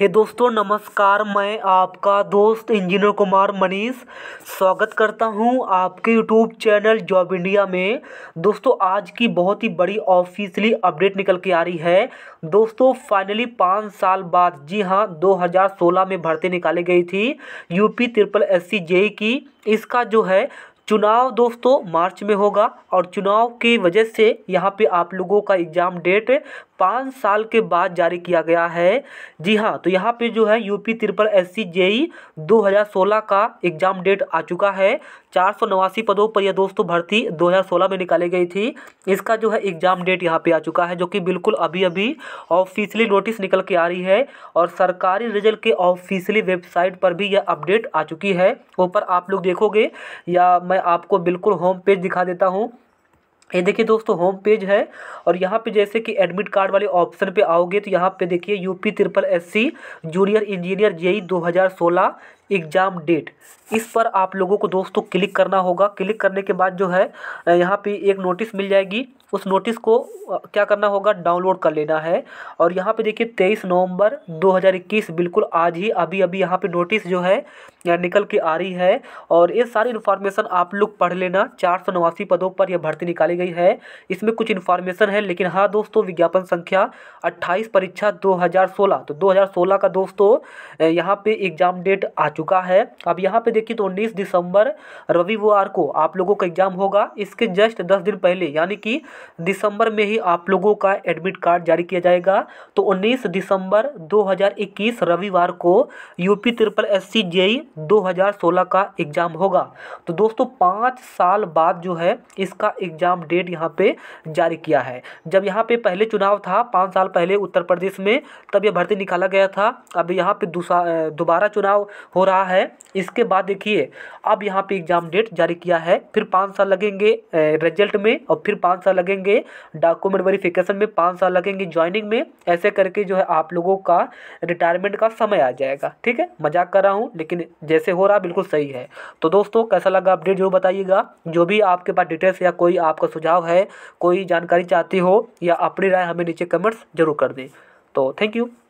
हे दोस्तों नमस्कार मैं आपका दोस्त इंजीनियर कुमार मनीष स्वागत करता हूं आपके यूट्यूब चैनल जॉब इंडिया में दोस्तों आज की बहुत ही बड़ी ऑफिशियली अपडेट निकल के आ रही है दोस्तों फाइनली पाँच साल बाद जी हां 2016 में भर्ती निकाली गई थी UP triple S C J की इसका जो है चुनाव दोस्तों मार्च में होगा और चुनाव की वजह से यहाँ पे आप लोगों का एग्ज़ाम डेट पाँच साल के बाद जारी किया गया है जी हाँ तो यहाँ पे जो है UP triple S C JE दो का एग्जाम डेट आ चुका है चार सौ नवासी पदों पर यह दोस्तों भर्ती 2016 में निकाली गई थी इसका जो है एग्जाम डेट यहाँ पे आ चुका है जो कि बिल्कुल अभी अभी ऑफिशियली नोटिस निकल के आ रही है और सरकारी रिजल्ट के ऑफिशियली वेबसाइट पर भी यह अपडेट आ चुकी है ऊपर आप लोग देखोगे या मैं आपको बिल्कुल होम पेज दिखा देता हूँ ये देखिए दोस्तों होम पेज है और यहाँ पे जैसे कि एडमिट कार्ड वाले ऑप्शन पे आओगे तो यहाँ पे देखिए UP triple SC junior engineer JE 2016 exam date इस पर आप लोगों को दोस्तों क्लिक करना होगा क्लिक करने के बाद जो है यहाँ पे एक नोटिस मिल जाएगी उस नोटिस को क्या करना होगा डाउनलोड कर लेना है और यहाँ पे देखिए तेईस नवंबर 2021 बिल्कुल आज ही अभी अभी यहाँ पे नोटिस जो है निकल के आ रही है और ये सारी इन्फॉर्मेशन आप लोग पढ़ लेना चार पदों पर यह भर्ती निकाली गई है इसमें कुछ इन्फॉर्मेशन है लेकिन हाँ दोस्तों विज्ञापन संख्या अट्ठाईस परीक्षा दो तो दो का दोस्तों यहाँ पर एग्ज़ाम डेट आ चुका चुका है अब यहाँ पे देखिए तो उन्नीस दिसंबर रविवार को आप लोगों का एग्जाम होगा इसके जस्ट 10 दिन पहले यानी कि दिसंबर में ही आप लोगों का एडमिट कार्ड जारी किया जाएगा तो उन्नीस दिसंबर 2021 रविवार को UP triple S C JE दो का एग्जाम होगा तो दोस्तों पाँच साल बाद जो है इसका एग्जाम डेट यहाँ पे जारी किया है जब यहाँ पे पहले चुनाव था पाँच साल पहले उत्तर प्रदेश में तब यह भर्ती निकाला गया था अब यहाँ पे दोबारा चुनाव हो रहा है इसके बाद देखिए अब यहाँ पे एग्ज़ाम डेट जारी किया है फिर पाँच साल लगेंगे रिजल्ट में और फिर पाँच साल लगेंगे डॉक्यूमेंट वेरिफिकेशन में पाँच साल लगेंगे ज्वाइनिंग में ऐसे करके जो है आप लोगों का रिटायरमेंट का समय आ जाएगा ठीक है मजाक कर रहा हूँ लेकिन जैसे हो रहा बिल्कुल सही है तो दोस्तों कैसा लगा अपडेट जरूर बताइएगा जो भी आपके पास डिटेल्स या कोई आपका सुझाव है कोई जानकारी चाहती हो या अपनी राय हमें नीचे कमेंट्स जरूर कर दें तो थैंक यू